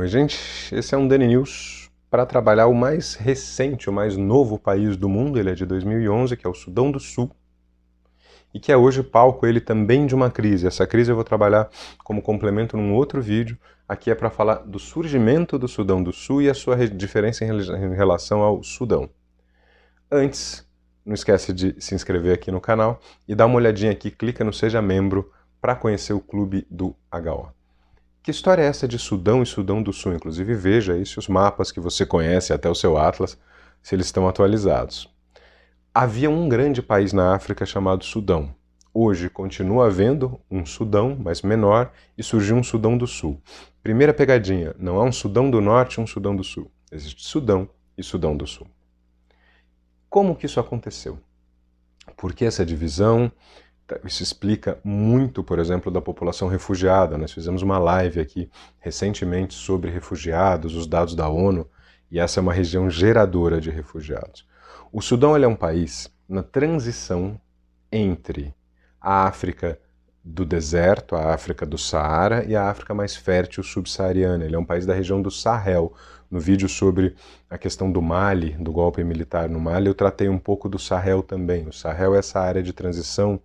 Oi, gente, esse é um Dani News para trabalhar o mais recente, o mais novo país do mundo. Ele é de 2011, que é o Sudão do Sul, e que é hoje palco ele também de uma crise. Essa crise eu vou trabalhar como complemento num outro vídeo. Aqui é para falar do surgimento do Sudão do Sul e a sua diferença em relação ao Sudão. Antes, não esquece de se inscrever aqui no canal e dá uma olhadinha aqui, clica no Seja Membro para conhecer o clube do HO. Que história é essa de Sudão e Sudão do Sul? Inclusive, veja aí se os mapas que você conhece, até o seu Atlas, se eles estão atualizados. Havia um grande país na África chamado Sudão. Hoje continua havendo um Sudão, mas menor, e surgiu um Sudão do Sul. Primeira pegadinha: não há um Sudão do Norte e um Sudão do Sul. Existe Sudão e Sudão do Sul. Como que isso aconteceu? Por que essa divisão? Tá, isso explica muito, por exemplo, da população refugiada. Né? Nós fizemos uma live aqui recentemente sobre refugiados, os dados da ONU, e essa é uma região geradora de refugiados. O Sudão é um país na transição entre a África do deserto, a África do Saara e a África mais fértil subsaariana. Ele é um país da região do Sahel. No vídeo sobre a questão do Mali, do golpe militar no Mali, eu tratei um pouco do Sahel também. O Sahel é essa área de transição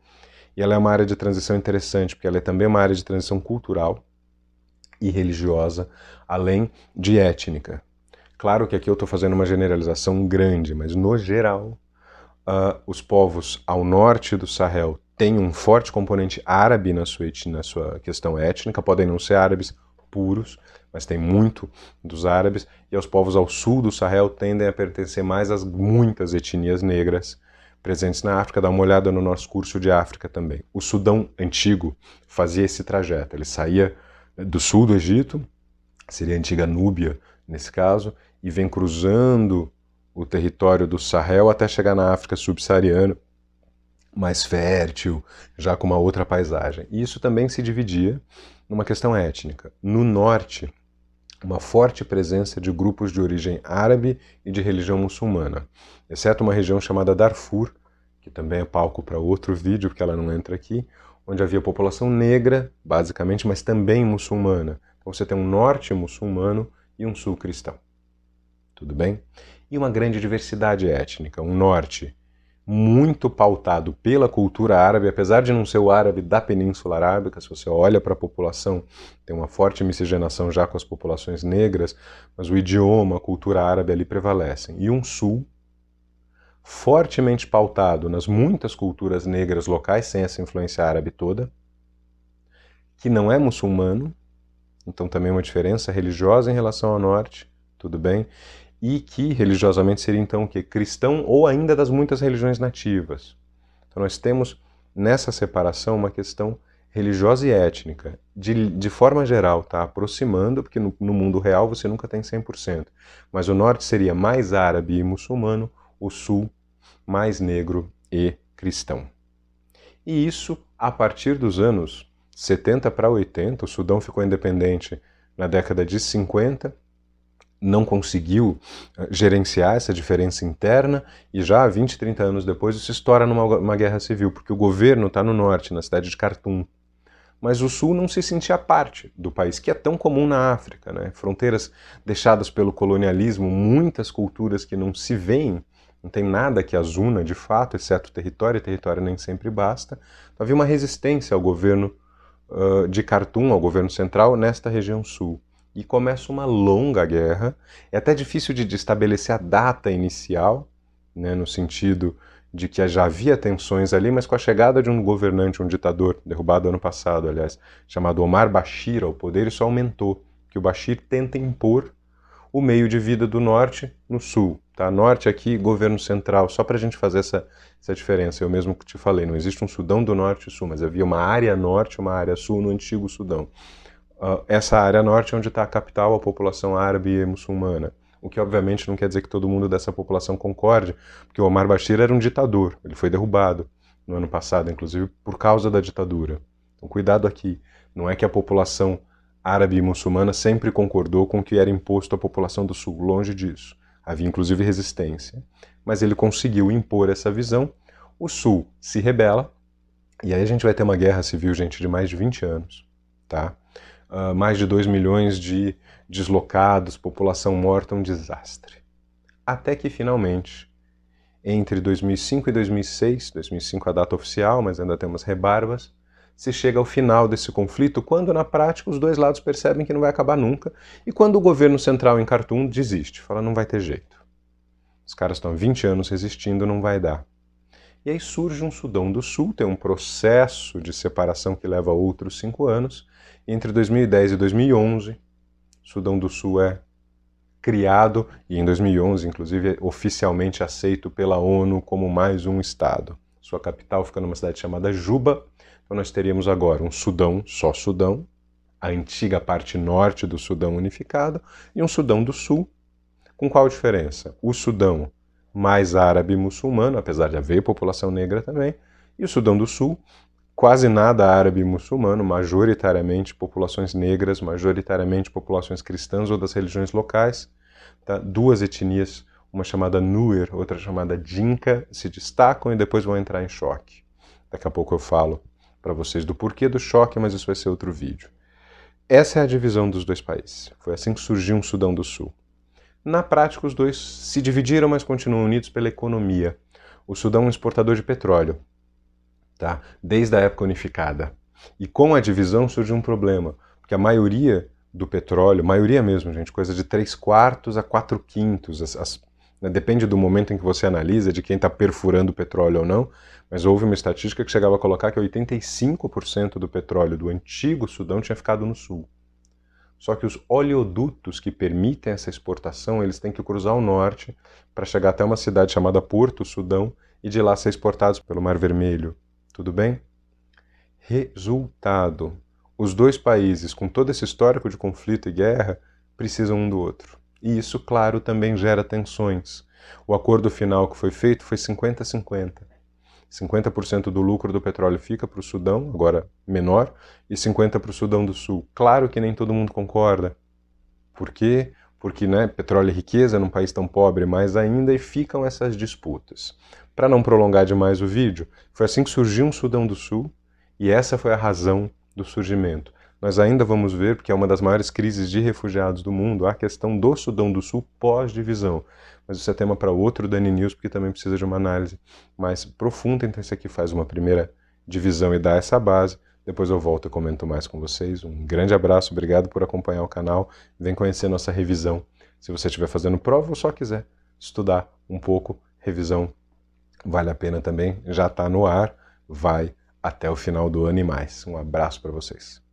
e ela é uma área de transição interessante, porque ela é também uma área de transição cultural e religiosa, além de étnica. Claro que aqui eu estou fazendo uma generalização grande, mas no geral, uh, os povos ao norte do Sahel têm um forte componente árabe na sua, na sua questão étnica, podem não ser árabes puros, mas tem muito dos árabes, e os povos ao sul do Sahel tendem a pertencer mais às muitas etnias negras presentes na África, dá uma olhada no nosso curso de África também. O Sudão antigo fazia esse trajeto. Ele saía eh, do sul do Egito, seria a antiga Núbia nesse caso, e vem cruzando o território do Sahel até chegar na África subsaariana, mais fértil, já com uma outra paisagem. E isso também se dividia numa questão étnica. No norte, uma forte presença de grupos de origem árabe e de religião muçulmana, exceto uma região chamada Darfur, que também é palco para outro vídeo, porque ela não entra aqui, onde havia população negra, basicamente, mas também muçulmana. Então você tem um norte muçulmano e um sul cristão. Tudo bem? E uma grande diversidade étnica, um norte muito pautado pela cultura árabe, apesar de não ser o árabe da Península Arábica, se você olha para a população, tem uma forte miscigenação já com as populações negras, mas o idioma, a cultura árabe ali prevalecem. E um sul fortemente pautado nas muitas culturas negras locais, sem essa influência árabe toda, que não é muçulmano, então também uma diferença religiosa em relação ao norte, tudo bem? e que religiosamente seria então o que? Cristão ou ainda das muitas religiões nativas. Então nós temos nessa separação uma questão religiosa e étnica, de, de forma geral, está aproximando, porque no, no, mundo real você nunca tem 100%, mas o norte seria mais árabe e muçulmano, o sul mais negro e cristão. E isso a partir dos anos 70 para 80, o Sudão ficou independente na década de 50 não conseguiu eh, gerenciar essa diferença interna e já 20, 30 anos depois isso estoura numa guerra civil, porque o governo está no norte, na cidade de Khartoum. Mas o sul não se sentia parte do país, que é tão comum na África. Né? Fronteiras deixadas pelo colonialismo, muitas culturas que não se veem, não tem nada que as una de fato, exceto território, e território nem sempre basta. Então, havia uma resistência ao governo uh, de Khartoum, ao governo central, nesta região sul e começa uma longa guerra. É até difícil de, estabelecer a data inicial, né, no sentido de que já havia tensões ali, mas com a chegada de um governante, um ditador, derrubado ano passado, aliás, chamado Omar Bashir ao poder, isso aumentou, que o Bashir tenta impor o meio de vida do norte no sul. Tá? Norte aqui, governo central, só para a gente fazer essa, essa diferença. Eu mesmo que te falei, não existe um Sudão do Norte e Sul, mas havia uma área norte uma área sul no antigo Sudão. Ah, essa área norte é onde está a capital, a população árabe e muçulmana. O que, obviamente, não quer dizer que todo mundo dessa população concorde, porque o Omar Bashir era um ditador, ele foi derrubado no ano passado, inclusive, por causa da ditadura. Então, cuidado aqui. Não é que a população árabe e muçulmana sempre concordou com o que era imposto à população do sul, longe disso. Havia inclusive resistência. Mas ele conseguiu impor essa visão. O sul se rebela, e aí a gente vai ter uma guerra civil, gente, de mais de 20 anos, tá? uh, mais de 2 milhões de deslocados, população morta, um desastre. Até que finalmente, entre 2005 e 2006, 2005 a data oficial, mas ainda temos rebarbas, se chega ao final desse conflito, quando na prática os dois lados percebem que não vai acabar nunca e quando o governo central em Khartoum desiste, fala não vai ter jeito. Os caras estão 20 anos resistindo, não vai dar. E aí surge um Sudão do Sul, tem um processo de separação que leva outros cinco anos. E entre 2010 e 2011, Sudão do Sul é criado e em 2011, inclusive, é oficialmente aceito pela ONU como mais um estado. Sua capital fica numa cidade chamada Juba. Então nós teríamos agora um Sudão, só Sudão, a antiga parte norte do Sudão unificado e um Sudão do Sul. Com qual diferença? O Sudão mais árabe muçulmano, apesar de haver população negra também, e o Sudão do Sul, quase nada árabe muçulmano, majoritariamente populações negras, majoritariamente populações cristãs ou das religiões locais, tá? duas etnias, uma chamada Nuer, outra chamada Dinka, se destacam e depois vão entrar em choque. Daqui a pouco eu falo para vocês do porquê do choque, mas isso vai ser outro vídeo. Essa é a divisão dos dois países. Foi assim que surgiu um Sudão do Sul. Na prática, os dois se dividiram, mas continuam unidos pela economia. O Sudão é um exportador de petróleo, tá? desde a época unificada. E com a divisão surge um problema, porque a maioria do petróleo, maioria mesmo, gente, coisa de 3 quartos a 4 quintos, as, as, né, depende do momento em que você analisa, de quem está perfurando o petróleo ou não, mas houve uma estatística que chegava a colocar que 85% do petróleo do antigo Sudão tinha ficado no sul. Só que os oleodutos que permitem essa exportação, eles têm que cruzar o norte para chegar até uma cidade chamada Porto Sudão e de lá ser exportados pelo Mar Vermelho. Tudo bem? Resultado: os dois países, com todo esse histórico de conflito e guerra, precisam um do outro. E isso, claro, também gera tensões. O acordo final que foi feito foi 50-50. 50% do lucro do petróleo fica para o Sudão, agora menor, e 50% para o Sudão do Sul. Claro que nem todo mundo concorda. Por quê? Porque né, petróleo é riqueza num país tão pobre mais ainda e ficam essas disputas. Para não prolongar demais o vídeo, foi assim que surgiu um Sudão do Sul e essa foi a razão do surgimento. Nós ainda vamos ver, porque é uma das maiores crises de refugiados do mundo, a questão do Sudão do Sul pós-divisão. Mas isso é tema para outro Dani News, porque também precisa de uma análise mais profunda. Então, esse aqui faz uma primeira divisão e dá essa base. Depois eu volto e comento mais com vocês. Um grande abraço, obrigado por acompanhar o canal. Vem conhecer nossa revisão. Se você estiver fazendo prova ou só quiser estudar um pouco, revisão vale a pena também. Já está no ar, vai até o final do ano e mais. Um abraço para vocês.